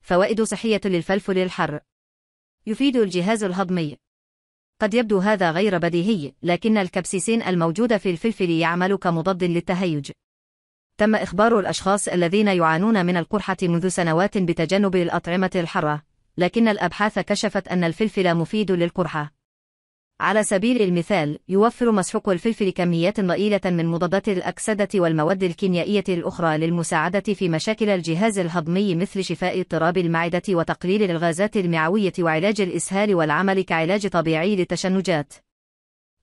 فوائد صحية للفلفل الحر يفيد الجهاز الهضمي قد يبدو هذا غير بديهي لكن الكبسيسين الموجودة في الفلفل يعمل كمضاد للتهيج تم إخبار الأشخاص الذين يعانون من القرحة منذ سنوات بتجنب الأطعمة الحرة لكن الأبحاث كشفت أن الفلفل مفيد للقرحة على سبيل المثال يوفر مسحوق الفلفل كميات ضئيلة من مضادات الأكسدة والمواد الكيميائية الأخرى للمساعدة في مشاكل الجهاز الهضمي مثل شفاء اضطراب المعدة وتقليل الغازات المعوية وعلاج الإسهال والعمل كعلاج طبيعي للتشنجات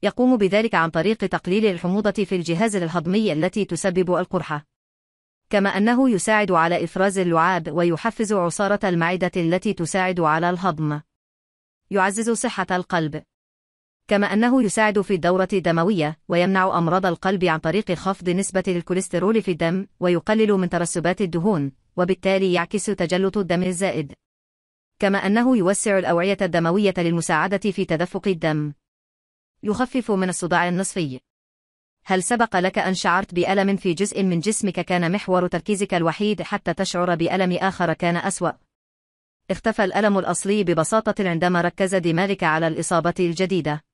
يقوم بذلك عن طريق تقليل الحموضة في الجهاز الهضمي التي تسبب القرحة كما أنه يساعد على إفراز اللعاب ويحفز عصارة المعدة التي تساعد على الهضم يعزز صحة القلب كما أنه يساعد في الدورة الدموية ويمنع أمراض القلب عن طريق خفض نسبة الكوليسترول في الدم ويقلل من ترسبات الدهون وبالتالي يعكس تجلط الدم الزائد كما أنه يوسع الأوعية الدموية للمساعدة في تدفق الدم يخفف من الصداع النصفي هل سبق لك أن شعرت بألم في جزء من جسمك كان محور تركيزك الوحيد حتى تشعر بألم آخر كان أسوأ؟ اختفى الألم الأصلي ببساطة عندما ركز دماغك على الإصابة الجديدة.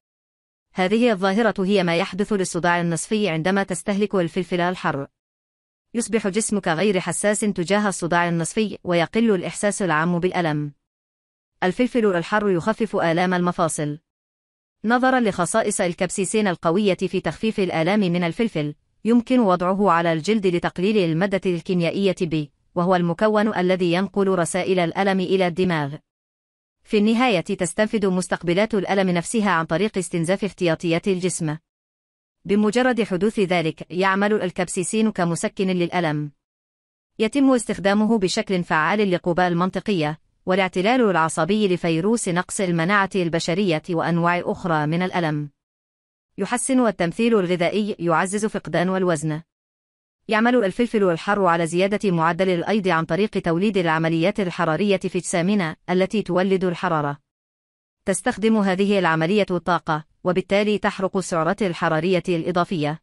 هذه الظاهرة هي ما يحدث للصداع النصفي عندما تستهلك الفلفل الحر. يصبح جسمك غير حساس تجاه الصداع النصفي ويقل الإحساس العام بالألم. الفلفل الحر يخفف آلام المفاصل. نظرا لخصائص الكبسيسين القوية في تخفيف الآلام من الفلفل، يمكن وضعه على الجلد لتقليل المادة الكيميائية ب، وهو المكون الذي ينقل رسائل الألم إلى الدماغ. في النهاية تستنفد مستقبلات الألم نفسها عن طريق استنزاف احتياطيات الجسم. بمجرد حدوث ذلك، يعمل الكبسيسين كمسكن للألم. يتم استخدامه بشكل فعال للقوبة المنطقية، والاعتلال العصبي لفيروس نقص المناعة البشرية وأنواع أخرى من الألم. يحسن التمثيل الغذائي يعزز فقدان الوزن. يعمل الفلفل الحار على زيادة معدل الأيض عن طريق توليد العمليات الحرارية في اجسامنا التي تولد الحرارة. تستخدم هذه العملية الطاقة، وبالتالي تحرق السعرات الحرارية الإضافية.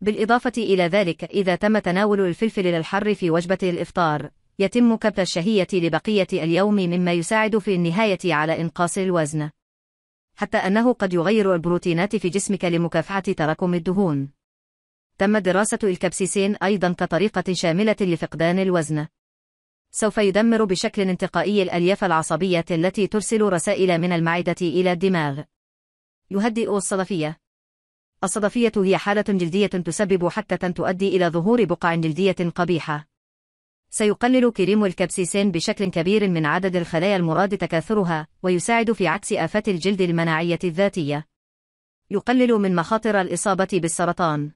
بالإضافة إلى ذلك إذا تم تناول الفلفل الحر في وجبة الإفطار، يتم كبت الشهية لبقية اليوم مما يساعد في النهاية على إنقاص الوزن. حتى أنه قد يغير البروتينات في جسمك لمكافحة تراكم الدهون. تم دراسة الكبسيسين أيضا كطريقة شاملة لفقدان الوزن. سوف يدمر بشكل انتقائي الألياف العصبية التي ترسل رسائل من المعدة إلى الدماغ. يهدئ الصدفية. الصدفية هي حالة جلدية تسبب حكة تؤدي إلى ظهور بقع جلدية قبيحة. سيقلل كريم الكبسيسين بشكل كبير من عدد الخلايا المراد تكاثرها، ويساعد في عكس آفات الجلد المناعية الذاتية. يقلل من مخاطر الإصابة بالسرطان.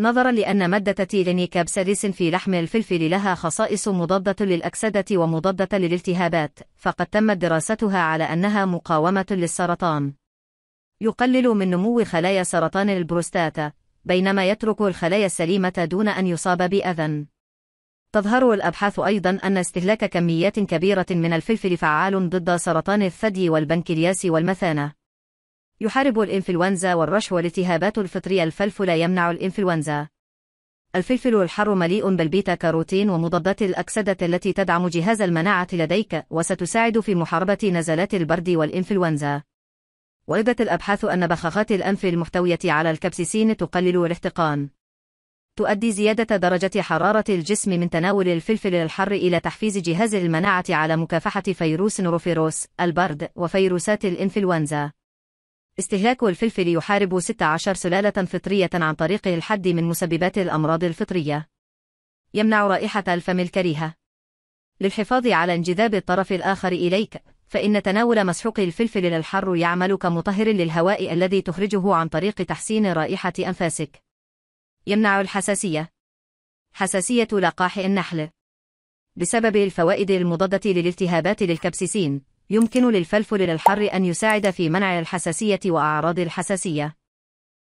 نظرا لأن مادة تيلينيكابساريس إيه في لحم الفلفل لها خصائص مضادة للأكسدة ومضادة للالتهابات، فقد تمت دراستها على أنها مقاومة للسرطان. يقلل من نمو خلايا سرطان البروستاتا، بينما يترك الخلايا السليمة دون أن يصاب بأذى. تظهر الأبحاث أيضا أن استهلاك كميات كبيرة من الفلفل فعال ضد سرطان الثدي والبنكرياس والمثانة. يحارب الإنفلونزا والرش والالتهابات الفطرية الفلفل يمنع الإنفلونزا الفلفل الحار مليء بالبيتا كاروتين ومضادات الأكسدة التي تدعم جهاز المناعة لديك وستساعد في محاربة نزلات البرد والإنفلونزا وردت الأبحاث أن بخاخات الأنف المحتوية على الكبسيسين تقلل الاحتقان تؤدي زيادة درجة حرارة الجسم من تناول الفلفل الحر إلى تحفيز جهاز المناعة على مكافحة فيروس نوروفيروس البرد وفيروسات الإنفلونزا استهلاك الفلفل يحارب 16 سلالة فطرية عن طريق الحد من مسببات الأمراض الفطرية. يمنع رائحة الفم الكريهة. للحفاظ على انجذاب الطرف الآخر إليك، فإن تناول مسحوق الفلفل الحر يعمل كمطهر للهواء الذي تخرجه عن طريق تحسين رائحة أنفاسك. يمنع الحساسية. حساسية لقاح النحل. بسبب الفوائد المضادة للالتهابات للكبسيسين، يمكن للفلفل الحر أن يساعد في منع الحساسية وأعراض الحساسية